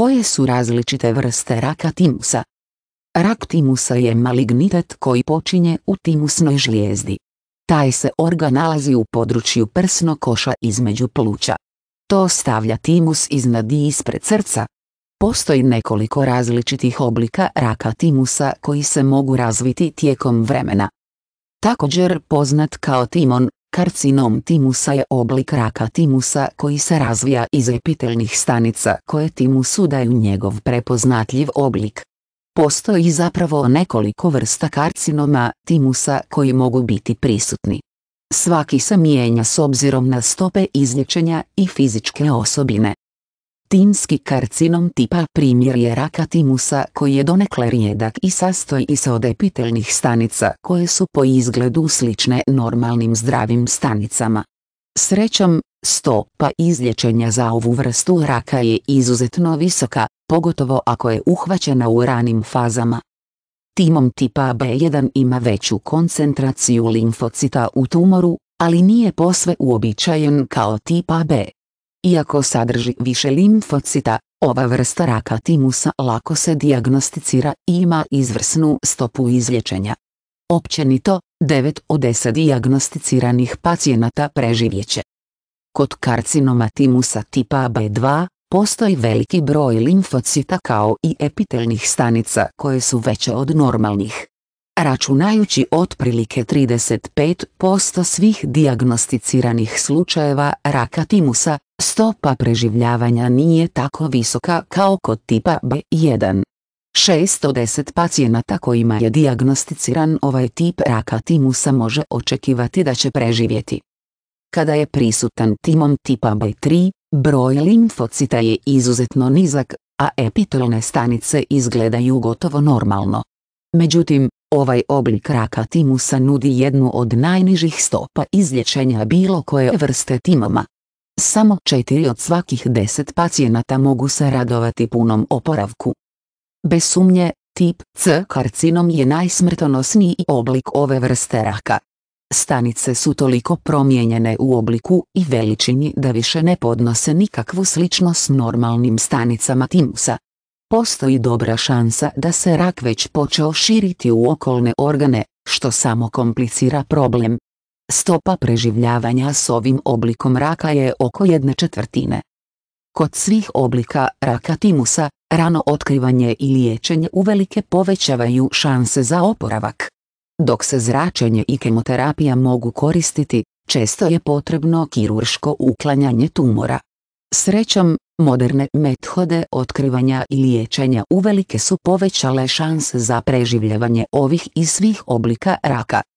Koje su različite vrste raka timusa? Rak timusa je malignitet koji počinje u timusnoj žlijezdi. Taj se organ nalazi u području prsno koša između pluća. To stavlja timus iznad i ispred srca. Postoji nekoliko različitih oblika raka timusa koji se mogu razviti tijekom vremena. Također poznat kao timon Karcinom timusa je oblik raka timusa koji se razvija iz epitelnih stanica koje timusu daju njegov prepoznatljiv oblik. Postoji zapravo nekoliko vrsta karcinoma timusa koji mogu biti prisutni. Svaki se mijenja s obzirom na stope izlječenja i fizičke osobine. Timski karcinom tipa primjer je raka timusa koji je donekle rijedak i sastoji se od epitelnih stanica koje su po izgledu slične normalnim zdravim stanicama. Srećom, stopa izlječenja za ovu vrstu raka je izuzetno visoka, pogotovo ako je uhvaćena u ranim fazama. Timom tipa B1 ima veću koncentraciju limfocita u tumoru, ali nije posve uobičajen kao tipa B. Iako sadrži više limfocita, ova vrsta raka timusa lako se dijagnosticira i ima izvrsnu stopu izlječenja. Općenito, 9 od 10 dijagnosticiranih pacijenata preživjeće. Kod karcinoma timusa tipa B2, postoji veliki broj limfocita kao i epitelnih stanica koje su veće od normalnih. Računajući otprilike 35% svih dijagnosticiranih slučajeva raka timusa, Stopa preživljavanja nije tako visoka kao kod tipa B1. 610 pacijenata kojima je diagnosticiran ovaj tip raka timusa može očekivati da će preživjeti. Kada je prisutan timom tipa B3, broj limfocita je izuzetno nizak, a epitelne stanice izgledaju gotovo normalno. Međutim, ovaj oblik raka timusa nudi jednu od najnižih stopa izlječenja bilo koje vrste timoma. Samo četiri od svakih deset pacijenata mogu se radovati punom oporavku. Bez sumnje, tip C karcinom je najsmrtonosniji oblik ove vrste raka. Stanice su toliko promijenjene u obliku i veličini da više ne podnose nikakvu sličnost s normalnim stanicama timusa. Postoji dobra šansa da se rak već počeo širiti u okolne organe, što samo komplicira problem. Stopa preživljavanja s ovim oblikom raka je oko jedne četvrtine. Kod svih oblika raka timusa, rano otkrivanje i liječenje uvelike povećavaju šanse za oporavak. Dok se zračenje i kemoterapija mogu koristiti, često je potrebno kirurško uklanjanje tumora. Srećom, moderne methode otkrivanja i liječenja uvelike su povećale šanse za preživljavanje ovih i svih oblika raka.